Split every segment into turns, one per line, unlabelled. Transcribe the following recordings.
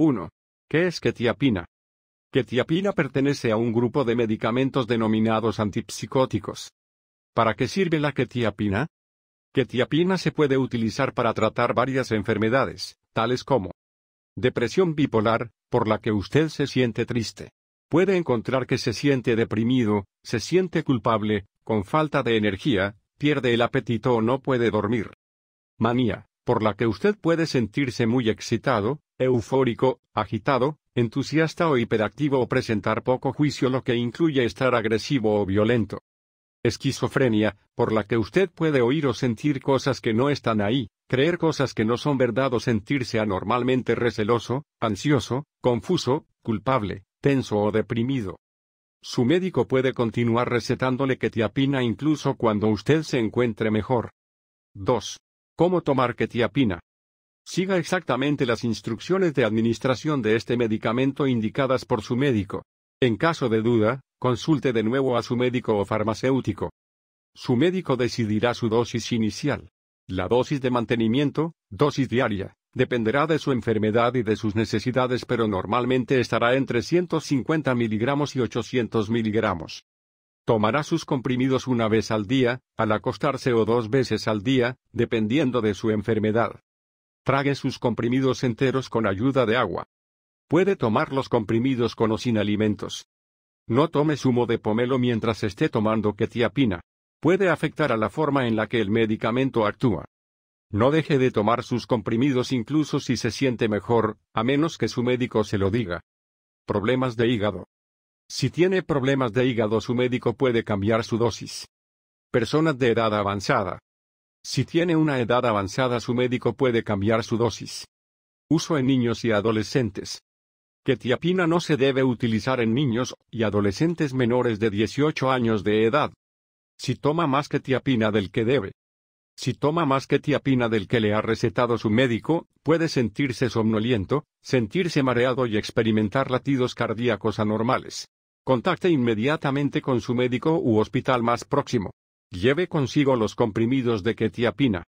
1. ¿Qué es ketiapina? Ketiapina pertenece a un grupo de medicamentos denominados antipsicóticos. ¿Para qué sirve la ketiapina? Ketiapina se puede utilizar para tratar varias enfermedades, tales como depresión bipolar, por la que usted se siente triste. Puede encontrar que se siente deprimido, se siente culpable, con falta de energía, pierde el apetito o no puede dormir. Manía, por la que usted puede sentirse muy excitado, eufórico, agitado, entusiasta o hiperactivo o presentar poco juicio lo que incluye estar agresivo o violento. Esquizofrenia, por la que usted puede oír o sentir cosas que no están ahí, creer cosas que no son verdad o sentirse anormalmente receloso, ansioso, confuso, culpable, tenso o deprimido. Su médico puede continuar recetándole que apina incluso cuando usted se encuentre mejor. 2. Cómo tomar ketiapina. Siga exactamente las instrucciones de administración de este medicamento indicadas por su médico. En caso de duda, consulte de nuevo a su médico o farmacéutico. Su médico decidirá su dosis inicial. La dosis de mantenimiento, dosis diaria, dependerá de su enfermedad y de sus necesidades pero normalmente estará entre 150 miligramos y 800 miligramos. Tomará sus comprimidos una vez al día, al acostarse o dos veces al día, dependiendo de su enfermedad. Trague sus comprimidos enteros con ayuda de agua. Puede tomar los comprimidos con o sin alimentos. No tome zumo de pomelo mientras esté tomando ketiapina. Puede afectar a la forma en la que el medicamento actúa. No deje de tomar sus comprimidos incluso si se siente mejor, a menos que su médico se lo diga. Problemas de hígado. Si tiene problemas de hígado su médico puede cambiar su dosis. Personas de edad avanzada. Si tiene una edad avanzada su médico puede cambiar su dosis. Uso en niños y adolescentes. Quetiapina no se debe utilizar en niños y adolescentes menores de 18 años de edad. Si toma más quetiapina del que debe. Si toma más quetiapina del que le ha recetado su médico, puede sentirse somnoliento, sentirse mareado y experimentar latidos cardíacos anormales. Contacte inmediatamente con su médico u hospital más próximo. Lleve consigo los comprimidos de ketiapina.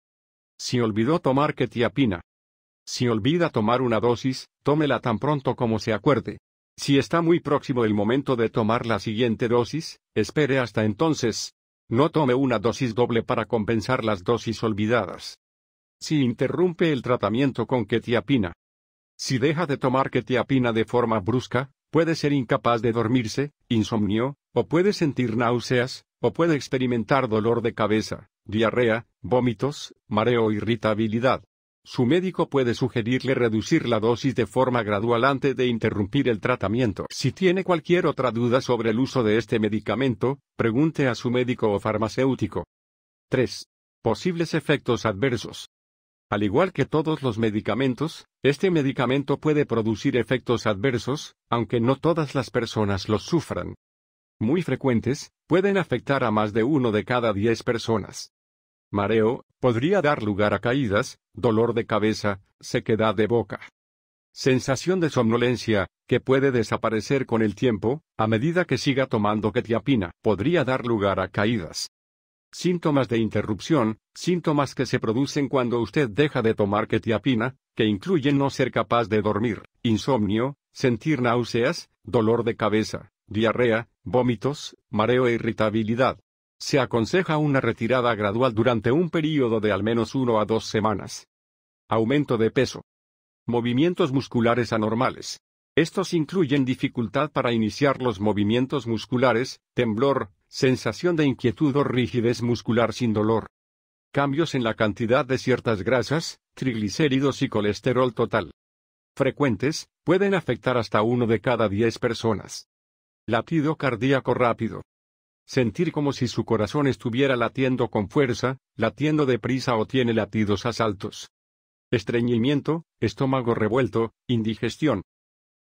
Si olvidó tomar ketiapina. Si olvida tomar una dosis, tómela tan pronto como se acuerde. Si está muy próximo el momento de tomar la siguiente dosis, espere hasta entonces. No tome una dosis doble para compensar las dosis olvidadas. Si interrumpe el tratamiento con ketiapina. Si deja de tomar ketiapina de forma brusca, Puede ser incapaz de dormirse, insomnio, o puede sentir náuseas, o puede experimentar dolor de cabeza, diarrea, vómitos, mareo o irritabilidad. Su médico puede sugerirle reducir la dosis de forma gradual antes de interrumpir el tratamiento. Si tiene cualquier otra duda sobre el uso de este medicamento, pregunte a su médico o farmacéutico. 3. Posibles efectos adversos. Al igual que todos los medicamentos, este medicamento puede producir efectos adversos, aunque no todas las personas los sufran. Muy frecuentes, pueden afectar a más de uno de cada diez personas. Mareo, podría dar lugar a caídas, dolor de cabeza, sequedad de boca. Sensación de somnolencia, que puede desaparecer con el tiempo, a medida que siga tomando ketiapina, podría dar lugar a caídas. Síntomas de interrupción, síntomas que se producen cuando usted deja de tomar ketiapina, que incluyen no ser capaz de dormir, insomnio, sentir náuseas, dolor de cabeza, diarrea, vómitos, mareo e irritabilidad. Se aconseja una retirada gradual durante un período de al menos uno a dos semanas. Aumento de peso. Movimientos musculares anormales. Estos incluyen dificultad para iniciar los movimientos musculares, temblor, sensación de inquietud o rigidez muscular sin dolor. Cambios en la cantidad de ciertas grasas, triglicéridos y colesterol total. Frecuentes, pueden afectar hasta uno de cada diez personas. Latido cardíaco rápido. Sentir como si su corazón estuviera latiendo con fuerza, latiendo deprisa o tiene latidos asaltos. Estreñimiento, estómago revuelto, indigestión.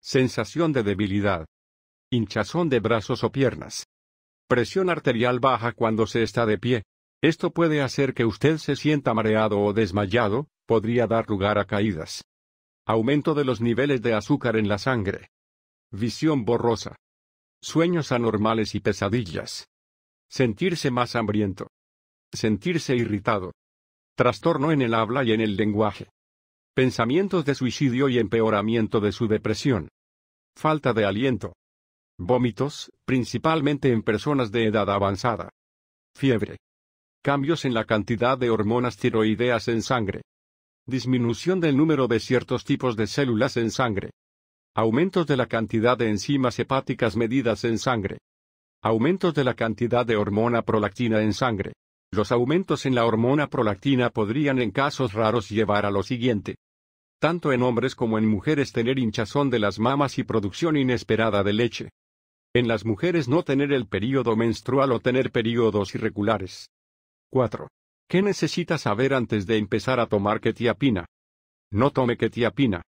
Sensación de debilidad. Hinchazón de brazos o piernas presión arterial baja cuando se está de pie. Esto puede hacer que usted se sienta mareado o desmayado, podría dar lugar a caídas. Aumento de los niveles de azúcar en la sangre. Visión borrosa. Sueños anormales y pesadillas. Sentirse más hambriento. Sentirse irritado. Trastorno en el habla y en el lenguaje. Pensamientos de suicidio y empeoramiento de su depresión. Falta de aliento. Vómitos, principalmente en personas de edad avanzada. Fiebre. Cambios en la cantidad de hormonas tiroideas en sangre. Disminución del número de ciertos tipos de células en sangre. Aumentos de la cantidad de enzimas hepáticas medidas en sangre. Aumentos de la cantidad de hormona prolactina en sangre. Los aumentos en la hormona prolactina podrían en casos raros llevar a lo siguiente. Tanto en hombres como en mujeres tener hinchazón de las mamas y producción inesperada de leche. En las mujeres no tener el período menstrual o tener períodos irregulares. 4. ¿Qué necesitas saber antes de empezar a tomar ketiapina? No tome ketiapina.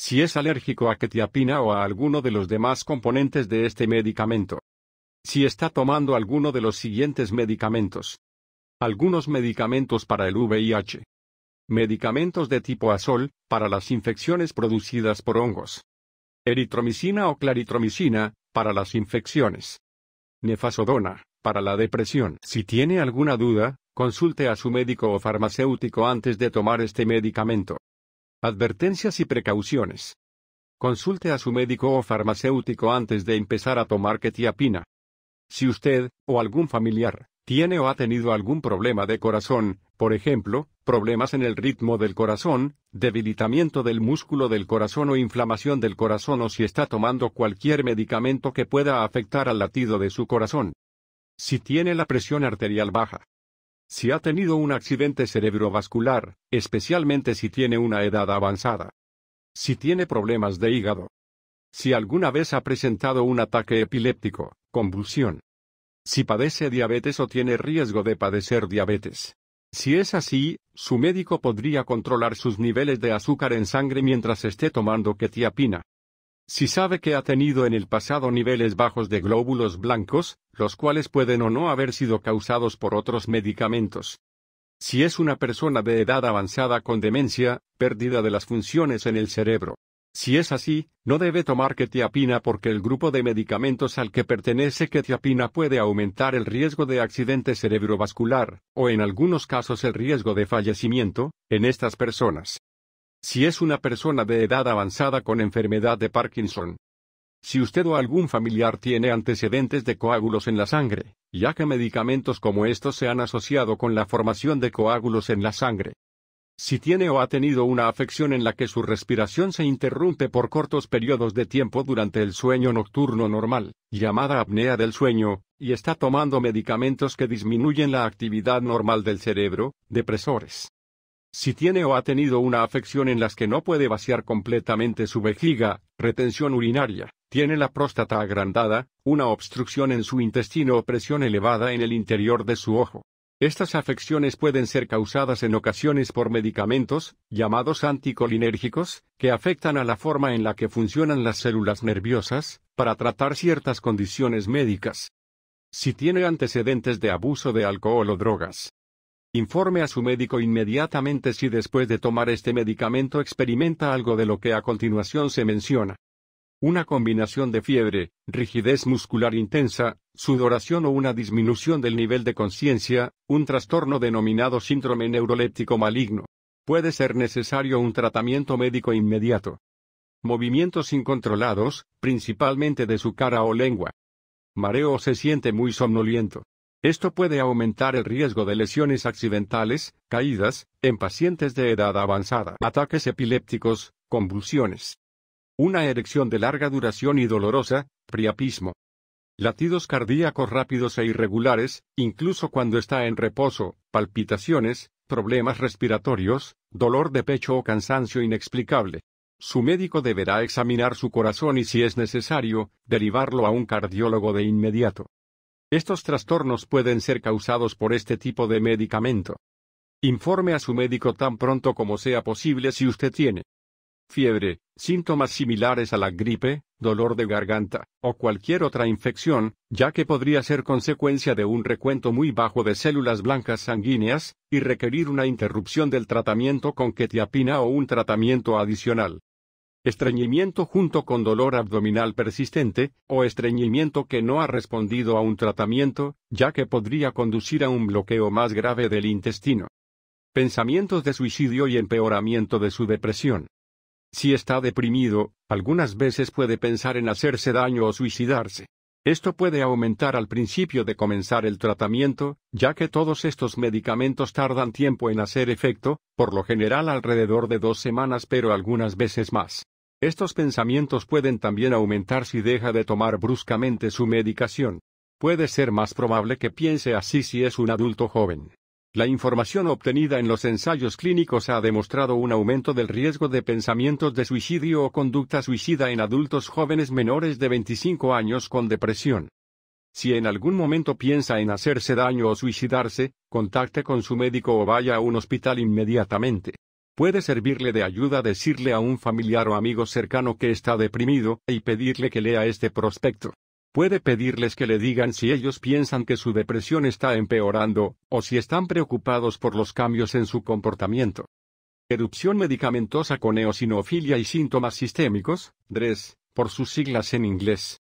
Si es alérgico a ketiapina o a alguno de los demás componentes de este medicamento. Si está tomando alguno de los siguientes medicamentos. Algunos medicamentos para el VIH. Medicamentos de tipo azol, para las infecciones producidas por hongos. Eritromicina o claritromicina, para las infecciones. Nefasodona, para la depresión. Si tiene alguna duda, consulte a su médico o farmacéutico antes de tomar este medicamento. Advertencias y precauciones. Consulte a su médico o farmacéutico antes de empezar a tomar ketiapina. Si usted, o algún familiar, tiene o ha tenido algún problema de corazón, por ejemplo, problemas en el ritmo del corazón, debilitamiento del músculo del corazón o inflamación del corazón o si está tomando cualquier medicamento que pueda afectar al latido de su corazón. Si tiene la presión arterial baja. Si ha tenido un accidente cerebrovascular, especialmente si tiene una edad avanzada. Si tiene problemas de hígado. Si alguna vez ha presentado un ataque epiléptico, convulsión, si padece diabetes o tiene riesgo de padecer diabetes. Si es así, su médico podría controlar sus niveles de azúcar en sangre mientras esté tomando ketiapina. Si sabe que ha tenido en el pasado niveles bajos de glóbulos blancos, los cuales pueden o no haber sido causados por otros medicamentos. Si es una persona de edad avanzada con demencia, pérdida de las funciones en el cerebro. Si es así, no debe tomar ketiapina porque el grupo de medicamentos al que pertenece ketiapina puede aumentar el riesgo de accidente cerebrovascular, o en algunos casos el riesgo de fallecimiento, en estas personas. Si es una persona de edad avanzada con enfermedad de Parkinson. Si usted o algún familiar tiene antecedentes de coágulos en la sangre, ya que medicamentos como estos se han asociado con la formación de coágulos en la sangre. Si tiene o ha tenido una afección en la que su respiración se interrumpe por cortos periodos de tiempo durante el sueño nocturno normal, llamada apnea del sueño, y está tomando medicamentos que disminuyen la actividad normal del cerebro, depresores. Si tiene o ha tenido una afección en las que no puede vaciar completamente su vejiga, retención urinaria, tiene la próstata agrandada, una obstrucción en su intestino o presión elevada en el interior de su ojo, estas afecciones pueden ser causadas en ocasiones por medicamentos, llamados anticolinérgicos, que afectan a la forma en la que funcionan las células nerviosas, para tratar ciertas condiciones médicas. Si tiene antecedentes de abuso de alcohol o drogas, informe a su médico inmediatamente si después de tomar este medicamento experimenta algo de lo que a continuación se menciona. Una combinación de fiebre, rigidez muscular intensa, sudoración o una disminución del nivel de conciencia, un trastorno denominado síndrome neuroléptico maligno. Puede ser necesario un tratamiento médico inmediato. Movimientos incontrolados, principalmente de su cara o lengua. Mareo o se siente muy somnoliento. Esto puede aumentar el riesgo de lesiones accidentales, caídas, en pacientes de edad avanzada, ataques epilépticos, convulsiones. Una erección de larga duración y dolorosa, priapismo latidos cardíacos rápidos e irregulares, incluso cuando está en reposo, palpitaciones, problemas respiratorios, dolor de pecho o cansancio inexplicable. Su médico deberá examinar su corazón y si es necesario, derivarlo a un cardiólogo de inmediato. Estos trastornos pueden ser causados por este tipo de medicamento. Informe a su médico tan pronto como sea posible si usted tiene fiebre, síntomas similares a la gripe, dolor de garganta, o cualquier otra infección, ya que podría ser consecuencia de un recuento muy bajo de células blancas sanguíneas, y requerir una interrupción del tratamiento con ketiapina o un tratamiento adicional. Estreñimiento junto con dolor abdominal persistente, o estreñimiento que no ha respondido a un tratamiento, ya que podría conducir a un bloqueo más grave del intestino. Pensamientos de suicidio y empeoramiento de su depresión. Si está deprimido, algunas veces puede pensar en hacerse daño o suicidarse. Esto puede aumentar al principio de comenzar el tratamiento, ya que todos estos medicamentos tardan tiempo en hacer efecto, por lo general alrededor de dos semanas pero algunas veces más. Estos pensamientos pueden también aumentar si deja de tomar bruscamente su medicación. Puede ser más probable que piense así si es un adulto joven. La información obtenida en los ensayos clínicos ha demostrado un aumento del riesgo de pensamientos de suicidio o conducta suicida en adultos jóvenes menores de 25 años con depresión. Si en algún momento piensa en hacerse daño o suicidarse, contacte con su médico o vaya a un hospital inmediatamente. Puede servirle de ayuda decirle a un familiar o amigo cercano que está deprimido y pedirle que lea este prospecto. Puede pedirles que le digan si ellos piensan que su depresión está empeorando, o si están preocupados por los cambios en su comportamiento. Erupción medicamentosa con eosinofilia y síntomas sistémicos, DRES, por sus siglas en inglés.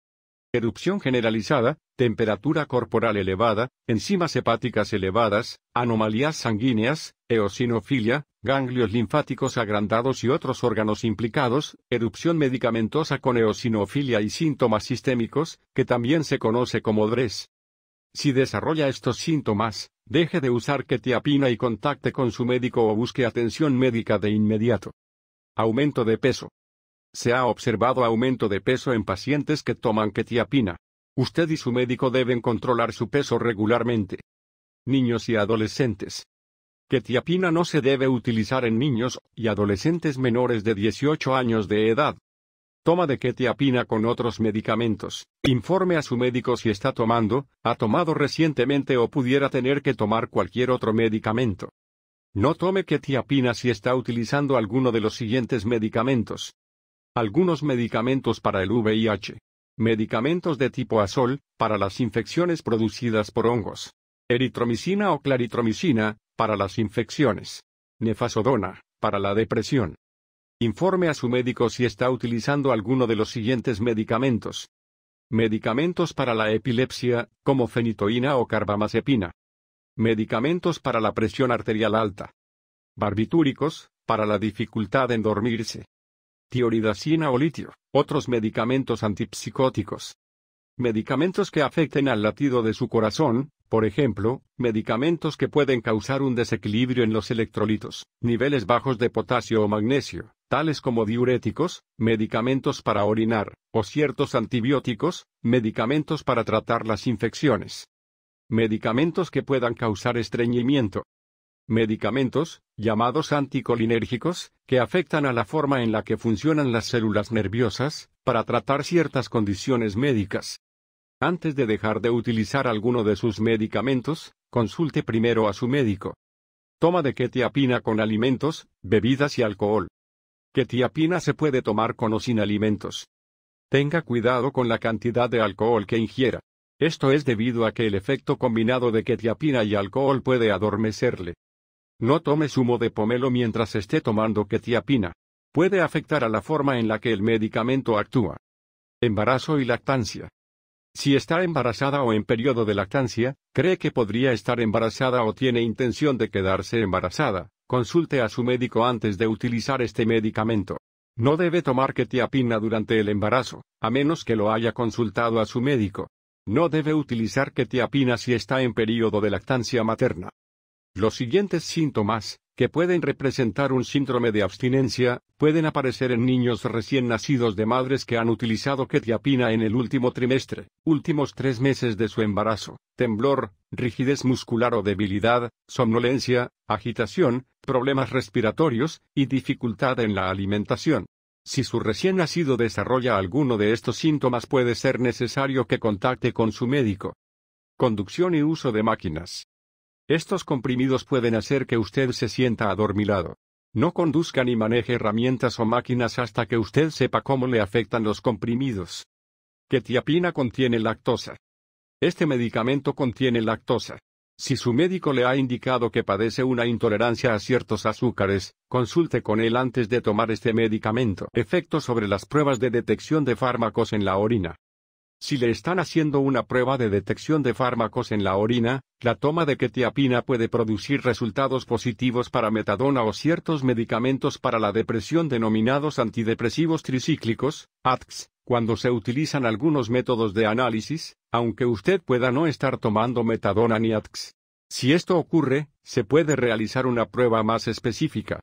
Erupción generalizada, temperatura corporal elevada, enzimas hepáticas elevadas, anomalías sanguíneas, eosinofilia, ganglios linfáticos agrandados y otros órganos implicados, erupción medicamentosa con eosinofilia y síntomas sistémicos, que también se conoce como DRES. Si desarrolla estos síntomas, deje de usar ketiapina y contacte con su médico o busque atención médica de inmediato. Aumento de peso. Se ha observado aumento de peso en pacientes que toman ketiapina. Usted y su médico deben controlar su peso regularmente. Niños y adolescentes. Ketiapina no se debe utilizar en niños y adolescentes menores de 18 años de edad. Toma de ketiapina con otros medicamentos. Informe a su médico si está tomando, ha tomado recientemente o pudiera tener que tomar cualquier otro medicamento. No tome ketiapina si está utilizando alguno de los siguientes medicamentos. Algunos medicamentos para el VIH. Medicamentos de tipo azol, para las infecciones producidas por hongos eritromicina o claritromicina, para las infecciones. Nefasodona, para la depresión. Informe a su médico si está utilizando alguno de los siguientes medicamentos. Medicamentos para la epilepsia, como fenitoína o carbamazepina. Medicamentos para la presión arterial alta. Barbitúricos, para la dificultad en dormirse. Tioridacina o litio, otros medicamentos antipsicóticos. Medicamentos que afecten al latido de su corazón, por ejemplo, medicamentos que pueden causar un desequilibrio en los electrolitos, niveles bajos de potasio o magnesio, tales como diuréticos, medicamentos para orinar, o ciertos antibióticos, medicamentos para tratar las infecciones. Medicamentos que puedan causar estreñimiento. Medicamentos, llamados anticolinérgicos, que afectan a la forma en la que funcionan las células nerviosas, para tratar ciertas condiciones médicas. Antes de dejar de utilizar alguno de sus medicamentos, consulte primero a su médico. Toma de ketiapina con alimentos, bebidas y alcohol. Ketiapina se puede tomar con o sin alimentos. Tenga cuidado con la cantidad de alcohol que ingiera. Esto es debido a que el efecto combinado de ketiapina y alcohol puede adormecerle. No tome zumo de pomelo mientras esté tomando ketiapina. Puede afectar a la forma en la que el medicamento actúa. Embarazo y lactancia. Si está embarazada o en periodo de lactancia, cree que podría estar embarazada o tiene intención de quedarse embarazada, consulte a su médico antes de utilizar este medicamento. No debe tomar ketiapina durante el embarazo, a menos que lo haya consultado a su médico. No debe utilizar ketiapina si está en periodo de lactancia materna. Los siguientes síntomas, que pueden representar un síndrome de abstinencia, pueden aparecer en niños recién nacidos de madres que han utilizado ketiapina en el último trimestre, últimos tres meses de su embarazo, temblor, rigidez muscular o debilidad, somnolencia, agitación, problemas respiratorios, y dificultad en la alimentación. Si su recién nacido desarrolla alguno de estos síntomas puede ser necesario que contacte con su médico. Conducción y uso de máquinas. Estos comprimidos pueden hacer que usted se sienta adormilado. No conduzca ni maneje herramientas o máquinas hasta que usted sepa cómo le afectan los comprimidos. Ketiapina contiene lactosa. Este medicamento contiene lactosa. Si su médico le ha indicado que padece una intolerancia a ciertos azúcares, consulte con él antes de tomar este medicamento. Efecto sobre las pruebas de detección de fármacos en la orina. Si le están haciendo una prueba de detección de fármacos en la orina, la toma de ketiapina puede producir resultados positivos para metadona o ciertos medicamentos para la depresión denominados antidepresivos tricíclicos, ATX, cuando se utilizan algunos métodos de análisis, aunque usted pueda no estar tomando metadona ni ATX. Si esto ocurre, se puede realizar una prueba más específica.